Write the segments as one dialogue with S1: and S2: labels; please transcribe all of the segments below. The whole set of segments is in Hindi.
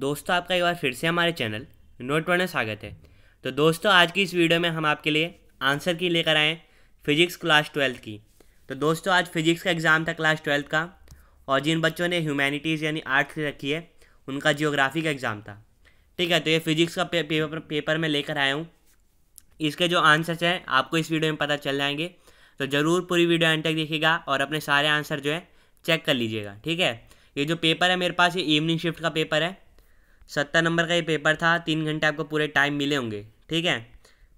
S1: दोस्तों आपका एक बार फिर से हमारे चैनल नोट पर स्वागत है तो दोस्तों आज की इस वीडियो में हम आपके लिए आंसर की लेकर आए फिजिक्स क्लास ट्वेल्थ की तो दोस्तों आज फिजिक्स का एग्ज़ाम था क्लास ट्वेल्थ का और जिन बच्चों ने ह्यूमैनिटीज़ यानी आर्ट्स रखी है उनका जियोग्राफी का एग्ज़ाम था ठीक है तो ये फिजिक्स का पे, पेपर पेपर में लेकर आया हूँ इसके जो आंसर्स हैं आपको इस वीडियो में पता चल जाएंगे तो ज़रूर पूरी वीडियो एंड तक देखिएगा और अपने सारे आंसर जो है चेक कर लीजिएगा ठीक है ये जो पेपर है मेरे पास ये इवनिंग शिफ्ट का पेपर है सत्तर नंबर का ये पेपर था तीन घंटे आपको पूरे टाइम मिले होंगे ठीक है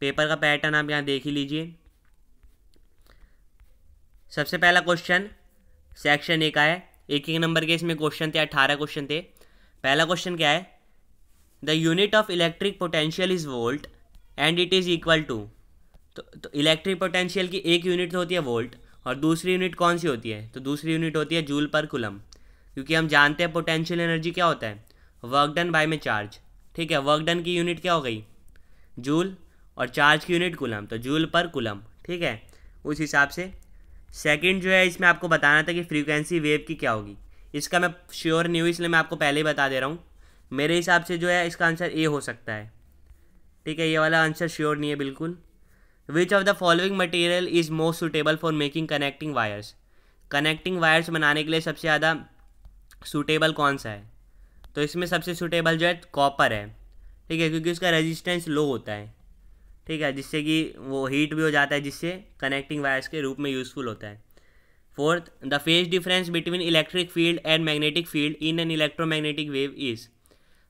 S1: पेपर का पैटर्न आप यहाँ देख ही लीजिए सबसे पहला क्वेश्चन सेक्शन ए का है एक एक नंबर के इसमें क्वेश्चन थे अठारह क्वेश्चन थे पहला क्वेश्चन क्या है the unit of electric potential is volt and it is equal to तो तो इलेक्ट्रिक पोटेंशियल की एक यूनिट तो होती है वोल्ट और दूसरी यूनिट कौन सी होती है तो दूसरी यूनिट होती है जूल पर कुलम क्योंकि हम जानते हैं पोटेंशियल एनर्जी क्या होता है वर्क डन बाई में चार्ज ठीक है वर्क डन की यूनिट क्या हो गई जूल और चार्ज की यूनिट कुलम तो जूल पर कुलम ठीक है उस हिसाब से सेकंड जो है इसमें आपको बताना था कि फ्रीक्वेंसी वेव की क्या होगी इसका मैं श्योर नहीं हूँ इसलिए मैं आपको पहले ही बता दे रहा हूँ मेरे हिसाब से जो है इसका आंसर ए हो सकता है ठीक है ये वाला आंसर श्योर नहीं है बिल्कुल which of the following material is most suitable for making connecting wires connecting wires बनाने के लिए सबसे ज़्यादा सूटेबल कौन सा है तो इसमें सबसे सूटेबल जो है कॉपर है ठीक है क्योंकि उसका रेजिस्टेंस लो होता है ठीक है जिससे कि वो हीट भी हो जाता है जिससे कनेक्टिंग वायर्स के रूप में यूज़फुल होता है fourth the phase difference between electric field and magnetic field in an electromagnetic wave is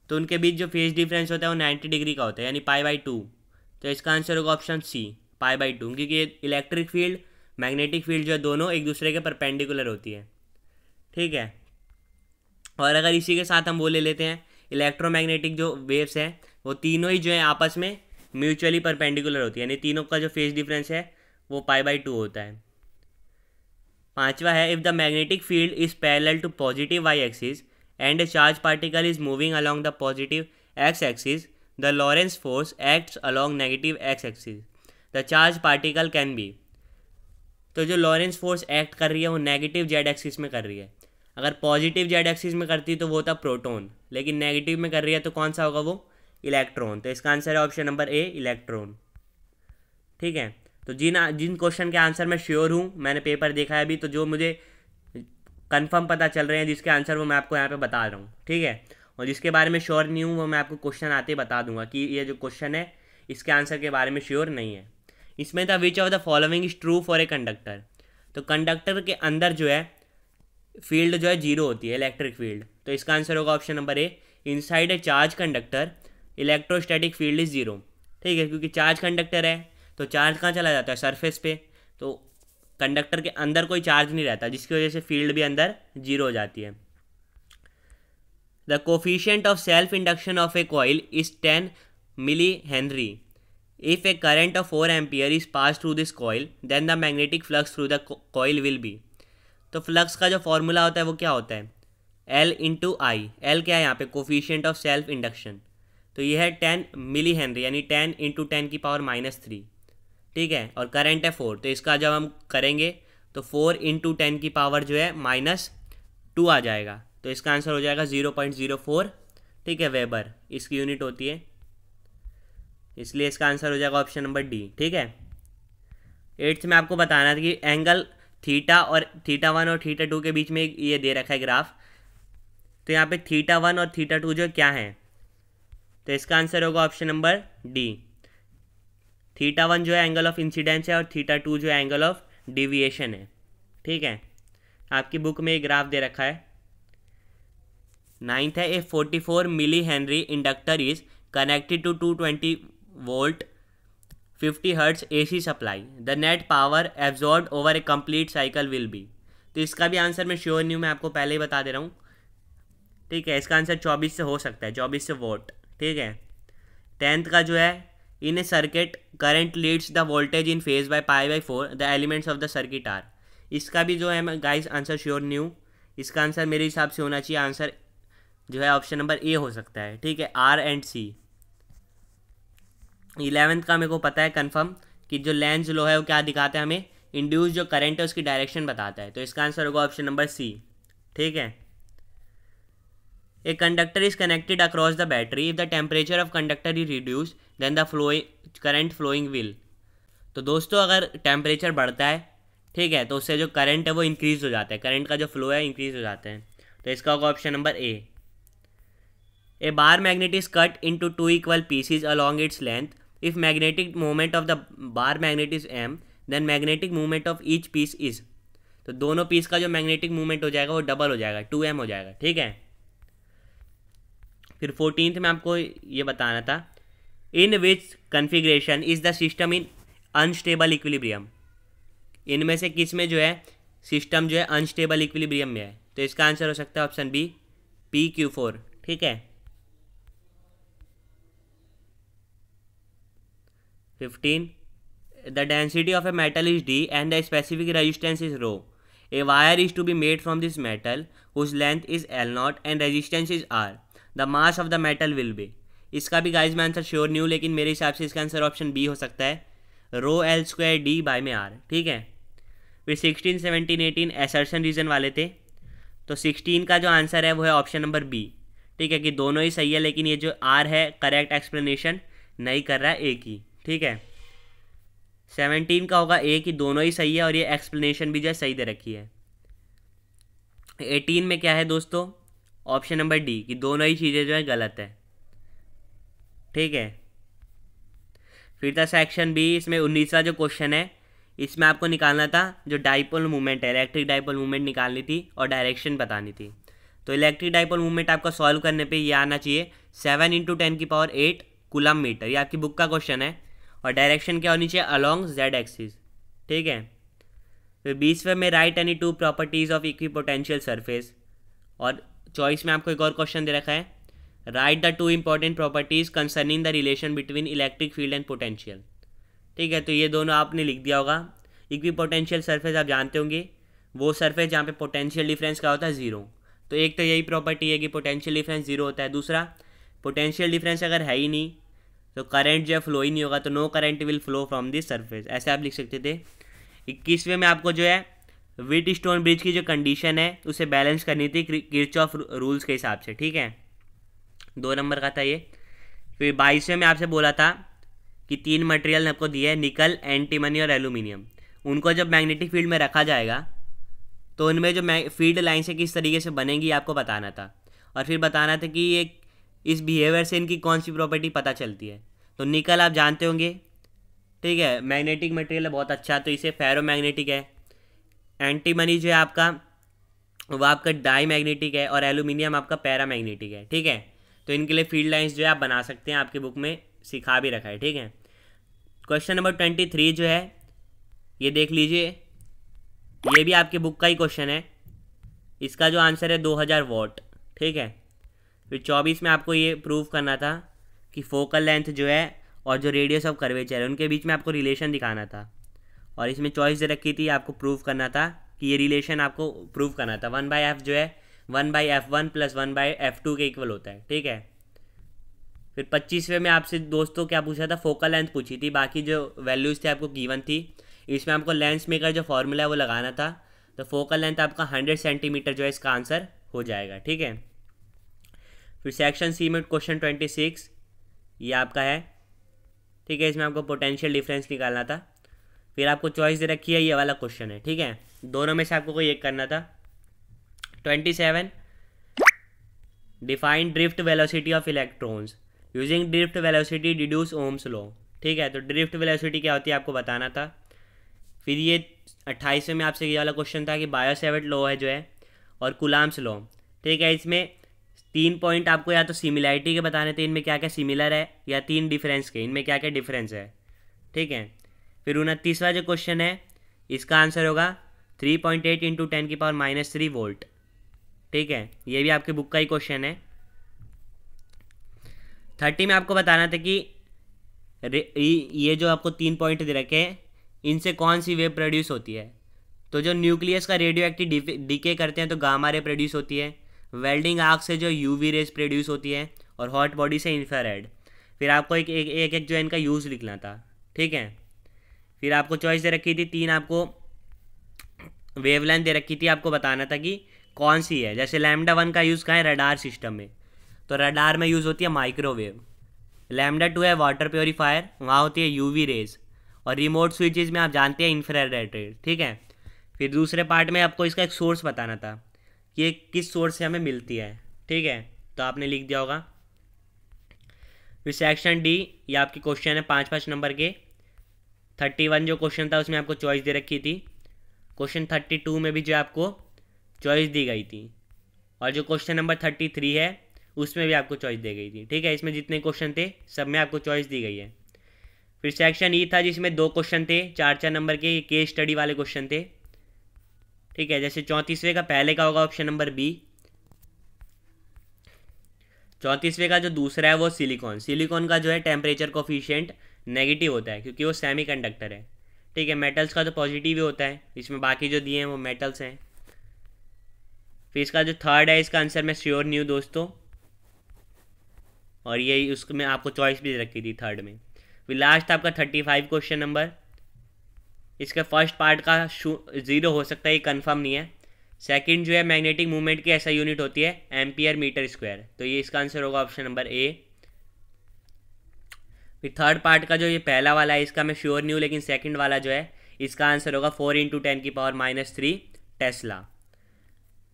S1: तो उनके बीच जो फेज डिफरेंस होता है वो नाइन्टी डिग्री का होता है यानी पाई बाई टू तो इसका आंसर होगा option C pi by two क्योंकि इलेक्ट्रिक फील्ड मैग्नेटिक फील्ड जो है दोनों एक दूसरे के परपेंडिकुलर होती है ठीक है और अगर इसी के साथ हम वो ले लेते हैं इलेक्ट्रोमैग्नेटिक जो वेव्स हैं वो तीनों ही जो है आपस में म्यूचुअली परपेंडिकुलर होती है यानी तीनों का जो फेज डिफरेंस है वो पाई बाई टू होता है पांचवा है if the magnetic field is parallel to positive Y axis and a charge particle is moving along the positive X axis the Lorentz force acts along negative X axis the charge particle can be तो जो लॉरेंस फोर्स एक्ट कर रही है वो नेगेटिव जेड एक्सिस में कर रही है अगर पॉजिटिव जेड एक्सिस में करती तो वो था प्रोटोन लेकिन नेगेटिव में कर रही है तो कौन सा होगा वो इलेक्ट्रॉन तो इसका आंसर है ऑप्शन नंबर ए इलेक्ट्रॉन ठीक है तो जिन जिन क्वेश्चन के आंसर मैं श्योर हूँ मैंने पेपर देखा है अभी तो जो मुझे कन्फर्म पता चल रहे हैं जिसके आंसर वो मैं आपको यहाँ पे बता रहा हूँ ठीक है और जिसके बारे में श्योर नहीं हूँ वो मैं आपको क्वेश्चन आते ही बता दूंगा कि ये जो क्वेश्चन है इसके आंसर के बारे में श्योर नहीं है इसमें था which of the following is true for a conductor तो कंडक्टर के अंदर जो है फील्ड जो है जीरो होती है इलेक्ट्रिक फील्ड तो इसका आंसर होगा option number A inside a charge conductor electrostatic field is zero ठीक है क्योंकि चार्ज कंडक्टर है तो चार्ज कहाँ चला जाता है सरफेस पे तो कंडक्टर के अंदर कोई चार्ज नहीं रहता जिसकी वजह से फील्ड भी अंदर जीरो हो जाती है the coefficient of self induction of a coil is ten millihenry if a current of four ampere is pass through this coil then the magnetic flux through the coil will be तो फ्लक्स का जो फॉर्मूला होता है वो क्या होता है एल इंटू आई एल क्या है यहाँ पे कोफिशियंट ऑफ सेल्फ इंडक्शन तो ये है टेन मिली हेनरी यानी टेन इंटू टेन की पावर माइनस थ्री ठीक है और करंट है फोर तो इसका जब हम करेंगे तो फोर इंटू टेन की पावर जो है माइनस टू आ जाएगा तो इसका आंसर हो जाएगा ज़ीरो पॉइंट ज़ीरो फोर ठीक है वेबर इसकी यूनिट होती है इसलिए इसका आंसर हो जाएगा ऑप्शन नंबर डी ठीक है एट्थ में आपको बताना था कि एंगल थीटा और थीटा वन और थीटा टू के बीच में ये दे रखा है ग्राफ तो यहाँ पे थीटा वन और थीटा टू जो क्या है तो इसका आंसर होगा option number D theta one जो है एंगल ऑफ इंसिडेंस है और थीटा टू जो है एंगल ऑफ डिविएशन है ठीक है आपकी बुक में ये ग्राफ दे रखा है नाइन्थ है a forty four millihenry inductor is connected to two twenty volt 50 hertz AC supply the net power absorb over a complete cycle will be तो इसका भी आंसर मैं श्योर नहीं हूँ मैं आपको पहले ही बता दे रहा हूँ ठीक है इसका आंसर चौबीस से हो सकता है चौबीस से वोट ठीक है टेंथ का जो है in a circuit current leads the voltage in phase by pi by four the elements of the circuit are इसका भी जो है मैं गाइस आंसर श्योर नहीं हूँ इसका आंसर मेरे हिसाब से होना चाहिए आंसर जो है ऑप्शन नंबर ए हो सकता है ठीक है आर एंड सी इलेवेंथ का मेरे को पता है कन्फर्म कि जो लेंस लो है वो क्या दिखाता है हमें इंड्यूस जो करंट है उसकी डायरेक्शन बताता है तो इसका आंसर होगा ऑप्शन नंबर सी ठीक है a conductor is connected across the battery if the temperature of conductor is reduce then the flowing current flowing will तो दोस्तों अगर टेम्परेचर बढ़ता है ठीक है तो उससे जो करंट है वो इंक्रीज़ हो जाता है करंट का जो फ्लो है इंक्रीज़ हो जाता है तो इसका होगा option number A a bar magnet is cut in two two equal pieces along its length if magnetic moment of the bar magnet is M then magnetic movement of each piece is तो दोनों पीस का जो मैग्नेटिक मूवमेंट हो जाएगा वो डबल हो जाएगा टू एम हो जाएगा ठीक है फिर फोर्टीन में आपको ये बताना था in which configuration is the system in unstable equilibrium इनमें से किस में जो है सिस्टम जो है अनस्टेबल इक्विलिब्रियम में है तो इसका आंसर हो सकता है option B P Q four ठीक है fifteen the density of a metal is D and the specific resistance is rho a wire is to be made from this metal whose length is L naught and resistance is R the mass of the metal will be इसका भी गाइज मैं आंसर श्योर नहीं हूँ लेकिन मेरे हिसाब से इसका आंसर ऑप्शन बी हो सकता है rho L square D by में आर ठीक है फिर sixteen seventeen eighteen assertion reason वाले थे तो सिक्सटीन का जो आंसर है वो है ऑप्शन नंबर बी ठीक है कि दोनों ही सही है लेकिन ये जो आर है करेक्ट एक्सप्लेनेशन नहीं कर रहा है ए की ठीक है सेवनटीन का होगा ए कि दोनों ही सही है और ये एक्सप्लेनेशन भी जो है सही दे रखी है एटीन में क्या है दोस्तों ऑप्शन नंबर डी कि दोनों ही चीज़ें जो है गलत है ठीक है फिर था सेक्शन बी इसमें उन्नीसवा जो क्वेश्चन है इसमें आपको निकालना था जो डाइपोल मूवमेंट है इलेक्ट्रिक डाइपोल मूवमेंट निकालनी थी और डायरेक्शन बतानी थी तो इलेक्ट्रिक डाइपोल मूवमेंट आपका सॉल्व करने पे ये आना चाहिए सेवन इंटू टेन की पावर एट कुलम मीटर ये आपकी बुक का क्वेश्चन है और डायरेक्शन क्या होनी चाहिए अलोंग जेड एक्सिस ठीक है तो बीसवें में right any two properties of equipotential surface और चॉइस में आपको एक और क्वेश्चन दे रखा है right the two important properties concerning the relation between electric field and potential ठीक है तो ये दोनों आपने लिख दिया होगा इक्वी पोटेंशियल सरफेस आप जानते होंगे वो सरफेस जहाँ पे पोटेंशियल डिफरेंस क्या होता है ज़ीरो तो एक तो यही प्रॉपर्टी है कि पोटेंशियल डिफरेंस ज़ीरो होता है दूसरा पोटेंशियल डिफरेंस अगर है ही नहीं तो करंट जो है फ्लो ही नहीं होगा तो no current will flow from this surface ऐसे आप लिख सकते थे इक्कीसवें में आपको जो है विट स्टोन ब्रिज की जो कंडीशन है उसे बैलेंस करनी थी किर्च ऑफ रूल्स के हिसाब से ठीक है दो नंबर का था ये फिर बाईसवें में आपसे बोला था कि तीन मटेरियल आपको दिए है निकल एंटीमनी और एलुमिनियम उनको जब मैग्नेटिक फील्ड में रखा जाएगा तो उनमें जो फील्ड लाइन से किस तरीके से बनेंगी आपको बताना था और फिर बताना था कि ये इस बिहेवियर से इनकी कौन सी प्रॉपर्टी पता चलती है तो निकल आप जानते होंगे ठीक है मैग्नेटिक मटेरियल बहुत अच्छा तो इसे फेरो मैग्नेटिक है एंटीमनी जो है आपका वो आपका डाई मैग्नेटिक है और एलुमिनियम आपका पैरा मैग्नेटिक है ठीक है तो इनके लिए फील्ड लाइंस जो है आप बना सकते हैं आपकी बुक में सिखा भी रखा है ठीक है क्वेश्चन नंबर ट्वेंटी थ्री जो है ये देख लीजिए ये भी आपके बुक का ही क्वेश्चन है इसका जो आंसर है दो हज़ार वॉट ठीक है फिर चौबीस में आपको ये प्रूव करना था कि फोकल लेंथ जो है और जो रेडियस ऑफ कर्वेचर है उनके बीच में आपको रिलेशन दिखाना था और इसमें चॉइस दे रखी थी आपको प्रूव करना था कि ये रिलेशन आपको प्रूव करना था वन बाई एफ़ जो है one by F one plus one by F two के इक्वल होता है ठीक है फिर पच्चीसवें में आपसे दोस्तों क्या पूछा था फोकल लेंथ पूछी थी बाकी जो वैल्यूज़ थे आपको गिवन थी इसमें आपको लेंस मेकर जो फॉर्मूला है वो लगाना था तो फोकल लेंथ आपका हंड्रेड सेंटीमीटर जो है इसका आंसर हो जाएगा ठीक है फिर सेक्शन सी में क्वेश्चन ट्वेंटी सिक्स ये आपका है ठीक है इसमें आपको पोटेंशियल डिफरेंस निकालना था फिर आपको चॉइस दे रखी है ये वाला क्वेश्चन है ठीक है दोनों में से आपको कोई एक करना था twenty seven define drift velocity of electrons using drift velocity deduce Ohm's law ठीक है तो ड्रिफ्ट वेलोसिटी क्या होती है आपको बताना था फिर ये अट्ठाईसवें में आपसे ये वाला क्वेश्चन था कि बायोसेवेट लॉ है जो है और कुलाम्स लॉ ठीक है इसमें तीन पॉइंट आपको या तो सिमिलैरिटी के बताने थे इनमें क्या क्या सिमिलर है या तीन डिफरेंस के इनमें क्या क्या डिफरेंस है ठीक है फिर उनतीसवा जो क्वेश्चन है इसका आंसर होगा three point eight into ten की पावर माइनस थ्री वोल्ट ठीक है ये भी आपके बुक का ही क्वेश्चन है थर्टी में आपको बताना था कि ये जो आपको तीन पॉइंट दे रखे हैं इनसे कौन सी वेव प्रोड्यूस होती है तो जो न्यूक्लियस का रेडियो एक्टिव डिके करते हैं तो गामा रे प्रोड्यूस होती है वेल्डिंग आग से जो यूवी रेज प्रोड्यूस होती है और हॉट बॉडी से इंफ्रारेड फिर आपको एक एक एक, एक जो इनका यूज़ लिखना था ठीक है फिर आपको चॉइस दे रखी थी तीन आपको वेवलेंथ दे रखी थी आपको बताना था कि कौन सी है जैसे लैमडा वन का यूज़ कहाँ है रडार सिस्टम में तो रडार में यूज़ होती है माइक्रोवेव लैमडा टू है वाटर प्योरीफायर वहाँ होती है वी रेज और रिमोट स्विचेज में आप जानते हैं इंफ्रारेड ठीक है फिर दूसरे पार्ट में आपको इसका एक सोर्स बताना था ये किस सोर्स से हमें मिलती है ठीक है तो आपने लिख दिया होगा फिर सेक्शन डी ये आपके क्वेश्चन है पाँच पाँच नंबर के थर्टी वन जो क्वेश्चन था उसमें आपको चॉइस दे रखी थी क्वेश्चन थर्टी टू में भी जो आपको चॉइस दी गई थी और जो क्वेश्चन नंबर थर्टी थ्री है उसमें भी आपको चॉइस दी गई थी ठीक है इसमें जितने क्वेश्चन थे सब में आपको चॉइस दी गई है फिर सेक्शन ई e था जिसमें दो क्वेश्चन थे चार चार नंबर के केस स्टडी वाले क्वेश्चन थे ठीक है जैसे चौंतीसवें का पहले का होगा ऑप्शन नंबर बी चौंतीसवें का जो दूसरा है वो सिलिकॉन सिलिकॉन का जो है टेम्परेचर कोफिशियंट नेगेटिव होता है क्योंकि वो सेमी कंडक्टर है ठीक है मेटल्स का तो पॉजिटिव ही होता है इसमें बाकी जो दिए हैं वो मेटल्स हैं फिर इसका जो थर्ड है इसका आंसर मैं श्योर नहीं हूँ दोस्तों और यही उसमें आपको चॉइस भी रखी थी थर्ड में फिर लास्ट आपका थर्टी फाइव क्वेश्चन नंबर इसके फर्स्ट पार्ट का शू ज़ीरो हो सकता है ये कन्फर्म नहीं है सेकेंड जो है मैग्नेटिक मूवमेंट की ऐसा यूनिट होती है एम्पियर मीटर स्क्वायर तो ये इसका आंसर होगा ऑप्शन नंबर ए फिर थर्ड पार्ट का जो ये पहला वाला है इसका मैं श्योर नहीं हूँ लेकिन सेकेंड वाला जो है इसका आंसर होगा फोर इंटू टेन की पावर माइनस थ्री टेस्ला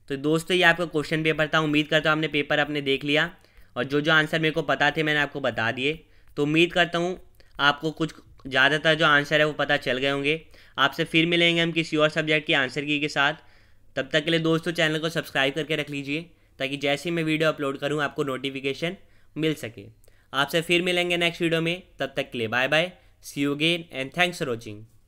S1: तो दोस्तों ये आपका क्वेश्चन पेपर था उम्मीद करता हूँ आपने पेपर आपने देख लिया और जो जो आंसर मेरे को पता थे मैंने आपको बता दिए तो उम्मीद करता हूँ आपको कुछ ज़्यादातर जो आंसर है वो पता चल गए होंगे आपसे फिर मिलेंगे हम किसी और सब्जेक्ट की आंसर की के साथ तब तक के लिए दोस्तों चैनल को सब्सक्राइब करके रख लीजिए ताकि जैसे ही मैं वीडियो अपलोड करूँ आपको नोटिफिकेशन मिल सके आपसे फिर मिलेंगे नेक्स्ट वीडियो में तब तक के लिए bye bye see you again and thanks for watching